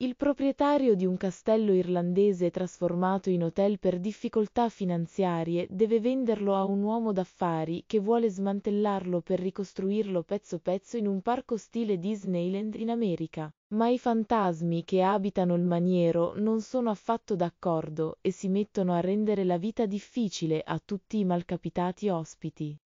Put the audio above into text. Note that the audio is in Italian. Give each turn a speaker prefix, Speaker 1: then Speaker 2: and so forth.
Speaker 1: Il proprietario di un castello irlandese trasformato in hotel per difficoltà finanziarie deve venderlo a un uomo d'affari che vuole smantellarlo per ricostruirlo pezzo pezzo in un parco stile Disneyland in America. Ma i fantasmi che abitano il maniero non sono affatto d'accordo e si mettono a rendere la vita difficile a tutti i malcapitati ospiti.